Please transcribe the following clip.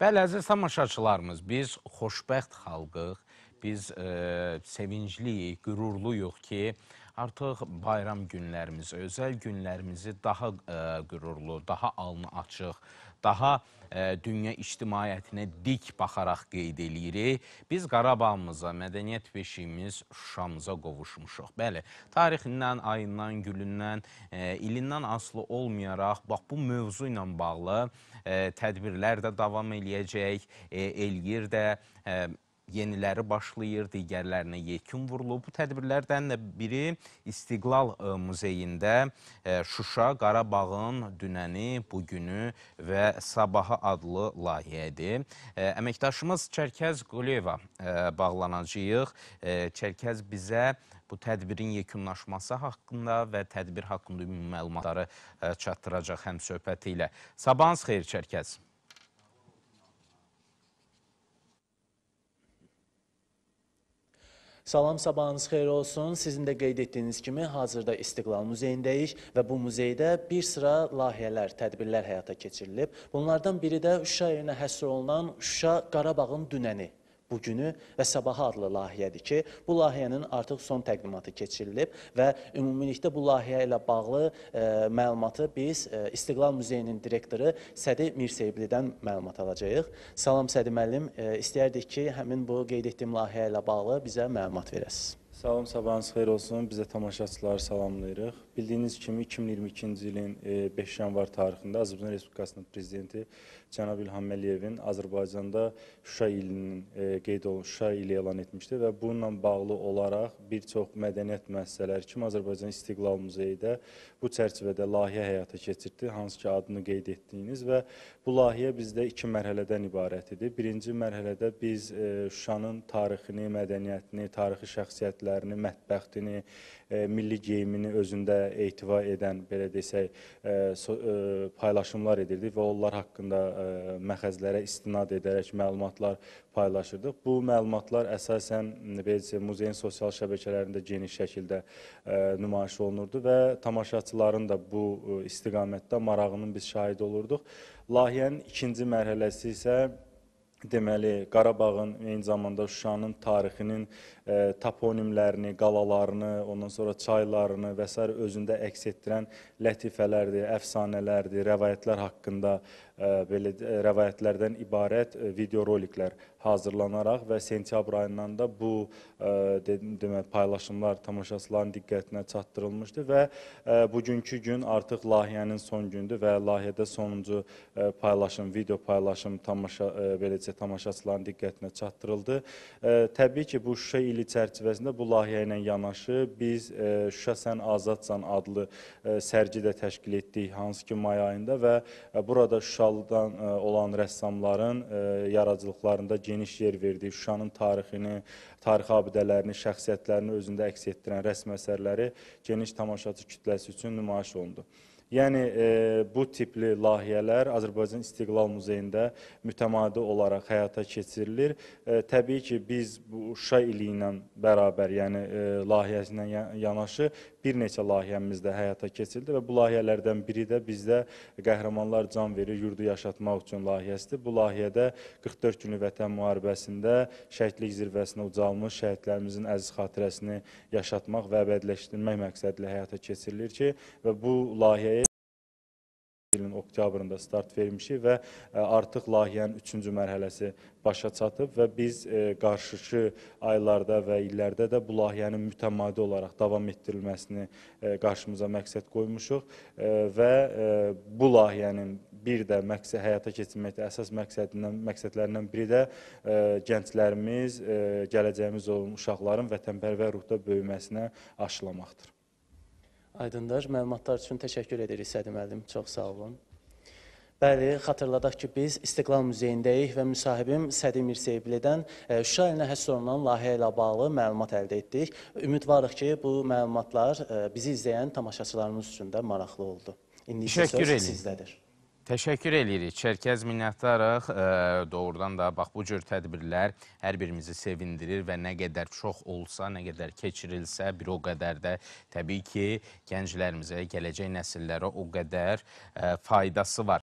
Bəli, əziz tamaşaçılarımız, biz xoşbəxt xalqıq, biz sevincliyik, qürurluyuq ki, Artıq bayram günlərimizi, özəl günlərimizi daha ə, e, qürurlu, daha alnı açıq, daha ə, e, dünya ictimaiyyətinə dik baxaraq qeyd eləyirik. Biz Qarabağımıza, mədəniyyət beşiyimiz Şuşamıza qovuşmuşuq. Bəli, tarixindən, ayından, gülündən, ə, e, ilindən aslı olmayaraq, bax bu mövzu ilə bağlı ə, tədbirlər də davam eləyəcək, ə, eləyir də ə, yeniləri başlayır, digərlərinə yekun vurulub. Bu tədbirlərdən də biri İstiqlal e, muzeyində e, Şuşa Qarabağın dünəni, bugünü və sabahı adlı layihədir. E, əməkdaşımız Çərkəz Quleva bağlanacağıq. Çərkəz bizə bu tədbirin yekunlaşması haqqında və tədbir haqqında ümumi məlumatları çatdıracaq həm söhbəti ilə. Sabahınız xeyir Çərkəz. Salam, sabahınız xeyir olsun. Sizin də qeyd etdiyiniz kimi hazırda İstiqlal muzeyindəyik və bu muzeydə bir sıra layihələr, tədbirlər həyata keçirilib. Bunlardan biri də Şuşa yerinə həsr olunan Şuşa Qarabağın dünəni bugünü və sabahı adlı layihədir ki, bu layihənin artıq son təqdimatı keçirilib və ümumilikdə bu layihə ilə bağlı e, məlumatı biz e, İstiqlal Muzeyinin direktoru Sədi Mirseyblidən məlumat alacağıq. Salam Sədi müəllim, e, istəyərdik ki, həmin bu qeyd etdiyim layihə ilə bağlı bizə məlumat verəsiniz. Salam, sabahınız xeyir olsun. Biz də tamaşaçıları salamlayırıq. Bildiyiniz kimi 2022-ci ilin 5 e, yanvar tarixində Azərbaycan Respublikasının prezidenti cənab İlham Əliyevin Azərbaycanda Şuşa ilinin e, qeyd olun Şuşa ili elan etmişdi və bununla bağlı olaraq bir çox mədəniyyət müəssisələri kimi Azərbaycan İstiqlal Muzeyi də bu çərçivədə layihə həyata keçirdi, hansı ki adını qeyd etdiyiniz və bu layihə bizdə iki mərhələdən ibarət idi. Birinci mərhələdə biz e, Şuşanın tarixini, mədəniyyətini, tarixi şəxsiyyətləri adətlərini, mətbəxtini, e, milli geyimini özündə ehtiva edən, belə desək, e, e, paylaşımlar edirdik və onlar haqqında məxəzlərə istinad edərək məlumatlar paylaşırdıq. Bu məlumatlar əsasən belə desək, muzeyin sosial şəbəkələrində geniş şəkildə nümayiş olunurdu və tamaşaçıların da bu istiqamətdə marağının biz şahid olurduq. Layihənin ikinci mərhələsi isə deməli Qarabağın eyni zamanda Şuşanın tarixinin ə, e, toponimlərini, qalalarını, ondan sonra çaylarını və s. özündə əks etdirən lətifələrdir, əfsanələrdir, rəvayətlər haqqında ə, e, belə e, rəvayətlərdən ibarət videoroliklər hazırlanaraq və sentyabr ayından da bu ə, demə paylaşımlar tamaşaçıların diqqətinə çatdırılmışdı və ə, bugünkü gün artıq layihənin son gündür və layihədə sonuncu ə, paylaşım, video paylaşım tamaşa ə, beləcə dəfələrcə tamaşaçıların diqqətinə çatdırıldı. E, təbii ki, bu Şuşa ili çərçivəsində bu layihə ilə yanaşı biz e, Şuşa sən azadsan adlı e, sərgi də təşkil etdik, hansı ki may ayında və burada Şuşalıdan olan rəssamların yaradıcılıqlarında geniş yer verdik. Şuşanın tarixini, tarixi abidələrini, şəxsiyyətlərini özündə əks etdirən rəsm əsərləri geniş tamaşaçı kütləsi üçün nümayiş olundu. Yəni e, bu tipli layihələr Azərbaycan İstiqlal Muzeyində mütəmadi olaraq həyata keçirilir. E, təbii ki, biz bu Şuşa ili ilə bərabər, yəni e, layihəsi ilə yanaşı bir neçə layihəmiz də həyata keçirildi və bu layihələrdən biri də bizdə Qəhrəmanlar Can Verir Yurdu Yaşatmaq üçün layihəsidir. Bu layihədə 44 günlük Vətən müharibəsində şəhidlik zirvəsinə ucalmış şəhidlərimizin əziz xatirəsini yaşatmaq və əbədiləşdirmək məqsədilə həyata keçirilir ki, və bu layihəyə oktyabrında start vermişik və e, artıq layihənin üçüncü mərhələsi başa çatıb və biz e, qarşıki aylarda və illərdə də bu layihənin mütəmadi olaraq davam etdirilməsini e, qarşımıza məqsəd qoymuşuq və bu layihənin bir də məqsəd həyata keçirməkdə əsas məqsədindən məqsədlərindən biri də gənclərimiz, gələcəyimiz olan uşaqların vətənpərvər ruhda böyüməsinə aşılamaqdır. Aydındır. Məlumatlar üçün təşəkkür edirik Sədi müəllim. Çox sağ olun. Bəli, xatırladaq ki, biz İstiqlal Muzeyindəyik və müsahibim Sədi Mirseyblidən e, Şuşa ilinə həsr olunan layihə ilə bağlı məlumat əldə etdik. Ümidvarıq ki, bu məlumatlar e, bizi izləyən tamaşaçılarımız üçün də maraqlı oldu. İndi isə söz edin. sizdədir. Təşəkkür edirik. Çərkəz minnətdarıq. E, doğrudan da bax bu cür tədbirlər hər birimizi sevindirir və nə qədər çox olsa, nə qədər keçirilsə, bir o qədər də təbii ki, gənclərimizə, gələcək nəsillərə o qədər faydası var.